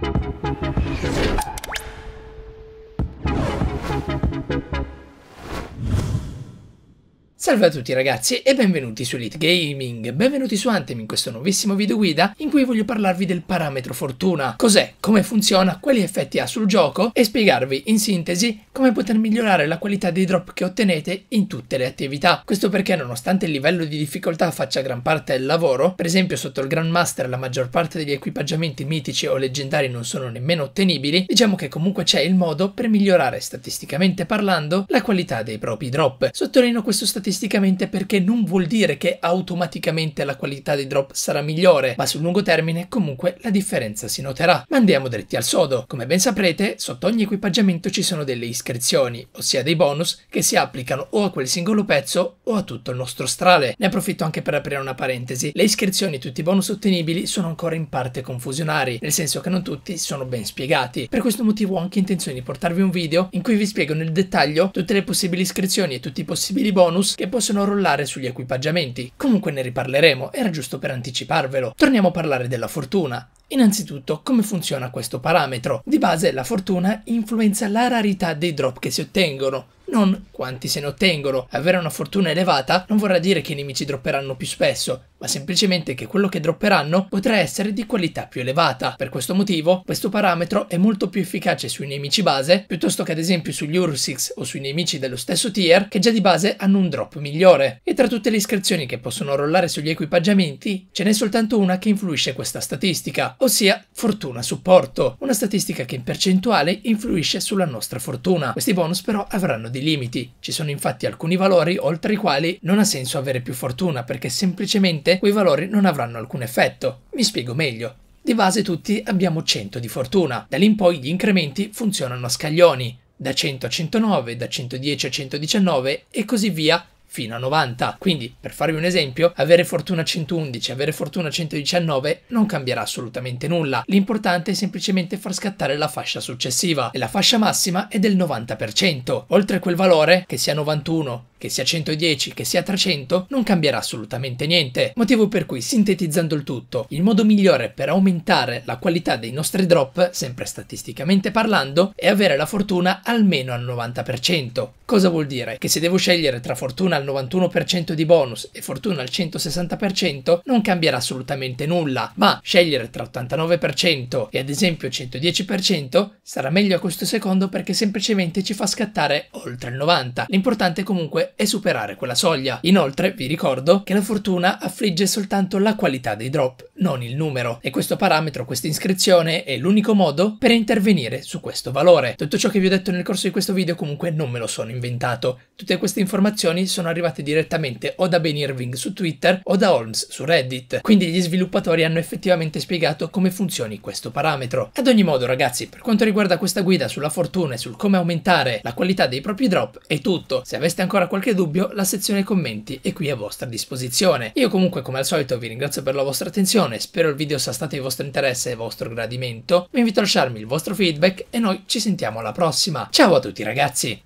Thank you. Salve a tutti ragazzi e benvenuti su Elite Gaming, benvenuti su Anthem in questo nuovissimo video guida in cui voglio parlarvi del parametro fortuna, cos'è, come funziona, quali effetti ha sul gioco e spiegarvi in sintesi come poter migliorare la qualità dei drop che ottenete in tutte le attività. Questo perché nonostante il livello di difficoltà faccia gran parte del lavoro, per esempio sotto il Grandmaster la maggior parte degli equipaggiamenti mitici o leggendari non sono nemmeno ottenibili, diciamo che comunque c'è il modo per migliorare statisticamente parlando la qualità dei propri drop. Sottolineo questo statisticamente statisticamente perché non vuol dire che automaticamente la qualità dei drop sarà migliore, ma sul lungo termine comunque la differenza si noterà. Ma andiamo dritti al sodo. Come ben saprete, sotto ogni equipaggiamento ci sono delle iscrizioni, ossia dei bonus che si applicano o a quel singolo pezzo o a tutto il nostro strale. Ne approfitto anche per aprire una parentesi. Le iscrizioni e tutti i bonus ottenibili sono ancora in parte confusionari, nel senso che non tutti sono ben spiegati. Per questo motivo ho anche intenzione di portarvi un video in cui vi spiego nel dettaglio tutte le possibili iscrizioni e tutti i possibili bonus che e possono rollare sugli equipaggiamenti. Comunque ne riparleremo, era giusto per anticiparvelo. Torniamo a parlare della fortuna. Innanzitutto, come funziona questo parametro? Di base, la fortuna influenza la rarità dei drop che si ottengono non quanti se ne ottengono. Avere una fortuna elevata non vorrà dire che i nemici dropperanno più spesso, ma semplicemente che quello che dropperanno potrà essere di qualità più elevata. Per questo motivo, questo parametro è molto più efficace sui nemici base, piuttosto che ad esempio sugli Ursix o sui nemici dello stesso tier, che già di base hanno un drop migliore. E tra tutte le iscrizioni che possono rollare sugli equipaggiamenti, ce n'è soltanto una che influisce questa statistica, ossia fortuna supporto, una statistica che in percentuale influisce sulla nostra fortuna. Questi bonus però avranno dei limiti, ci sono infatti alcuni valori oltre i quali non ha senso avere più fortuna perché semplicemente quei valori non avranno alcun effetto. Mi spiego meglio. Di base tutti abbiamo 100 di fortuna, da lì in poi gli incrementi funzionano a scaglioni, da 100 a 109, da 110 a 119 e così via fino a 90. Quindi, per farvi un esempio, avere fortuna 111, avere fortuna 119 non cambierà assolutamente nulla. L'importante è semplicemente far scattare la fascia successiva e la fascia massima è del 90%. Oltre quel valore, che sia 91, che sia 110, che sia 300, non cambierà assolutamente niente. Motivo per cui, sintetizzando il tutto, il modo migliore per aumentare la qualità dei nostri drop, sempre statisticamente parlando, è avere la fortuna almeno al 90%. Cosa vuol dire? Che se devo scegliere tra fortuna al 91% di bonus e fortuna al 160%, non cambierà assolutamente nulla, ma scegliere tra 89% e ad esempio 110% sarà meglio a questo secondo perché semplicemente ci fa scattare oltre il 90%. L'importante comunque e superare quella soglia. Inoltre vi ricordo che la fortuna affligge soltanto la qualità dei drop non il numero. E questo parametro, questa iscrizione, è l'unico modo per intervenire su questo valore. Tutto ciò che vi ho detto nel corso di questo video comunque non me lo sono inventato. Tutte queste informazioni sono arrivate direttamente o da Ben Irving su Twitter o da Holmes su Reddit. Quindi gli sviluppatori hanno effettivamente spiegato come funzioni questo parametro. Ad ogni modo ragazzi, per quanto riguarda questa guida sulla fortuna e sul come aumentare la qualità dei propri drop è tutto. Se aveste ancora qualche dubbio, la sezione commenti è qui a vostra disposizione. Io comunque come al solito vi ringrazio per la vostra attenzione condivisione, spero il video sia stato di vostro interesse e vostro gradimento, vi invito a lasciarmi il vostro feedback e noi ci sentiamo alla prossima. Ciao a tutti ragazzi!